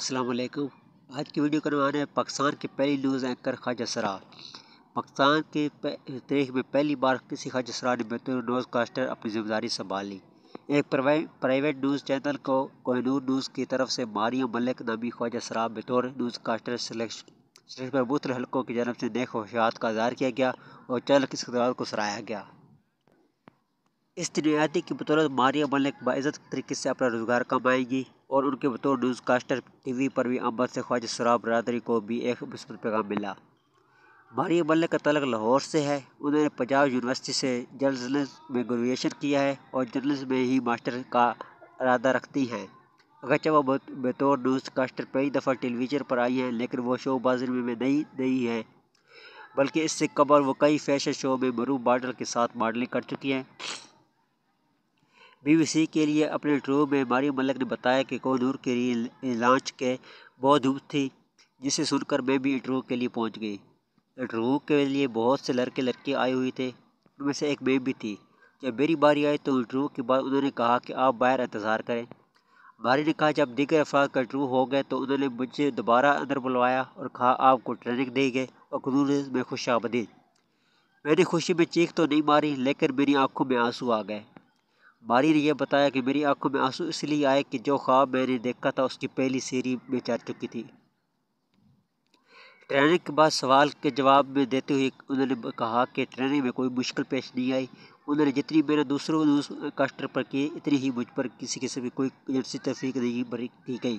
असलकुम आज की वीडियो करने वाले है पाकिस्तान के पहली न्यूज़ एंकर ख्वाजा सरा पाकिस्तान के तारीख में पहली बार किसी ख्वाजा सरा ने बेहतर न्यूज़ कास्टर अपनी जिम्मेदारी संभाल ली एक प्राइवेट न्यूज़ चैनल को कोहनूर न्यूज़ की तरफ से मारिया मलिक नामी ख्वाजा सरा बतौर न्यूज़ कास्टर सिलेक्शन पर मुख्तल की जानब से नए खवात का इजहार किया गया और चैनल की खदरात को सराहाया गया इस तनायाती की बतौर मारिया मलिक बाज़त तरीके से अपना रोज़गार कमाएगी और उनके बतौर न्यूज़कास्टर टीवी पर भी अहमद से ख्वाजा सरा बरदरी को भी एक मुस्बत पैगाम मिला मारिया मल्लिक का तलक लाहौर से है उन्होंने पंजाब यूनिवर्सिटी से जर्नलिज्म में ग्रेजुएशन किया है और जर्नलिज्म में ही मास्टर का इरादा रखती हैं अगरचे वह बतौर न्यूज़ कास्टर कई दफ़ा टेलीविज़न पर आई हैं लेकिन वो शो बाजी में नहीं नहीं है बल्कि इससे कबर वो कई फैशन शो में मरू मॉडल के साथ मॉडलिंग कर चुकी हैं बीबीसी के लिए अपने इंटरव्यू में मारिया मलिक ने बताया कि कोहनूर के लॉन्च के बहुत धूप थी जिसे सुनकर मैं भी इंटरव्यू के लिए पहुंच गई इंटरव्यू के लिए बहुत से लड़के लड़के आए हुए थे उनमें से एक मैं भी थी जब मेरी बारी आई तो इंटरव्यू के बाद उन्होंने कहा कि आप बाहर इंतज़ार करें मारी ने कहा जब दीगर अफराद का इंटरव्यू हो गए तो उन्होंने मुझे दोबारा अंदर बुलवाया और कहा आपको ट्रेनिंग गई और उन्होंने मैं खुश मैंने खुशी में चीख तो नहीं मारी लेकिन मेरी आंखों में आंसू आ गए मारी ने यह बताया कि मेरी आंखों में आंसू इसलिए आए कि जो ख्वाब मैंने देखा था उसकी पहली सीरी में जा चुकी थी ट्रेनिंग के बाद सवाल के जवाब में देते हुए उन्होंने कहा कि ट्रेनिंग में कोई मुश्किल पेश नहीं आई उन्होंने जितनी मेरे दूसरों कास्टर पर की इतनी ही मुझ पर किसी किस्म की कोई एजेंसी तफरीक नहीं की गई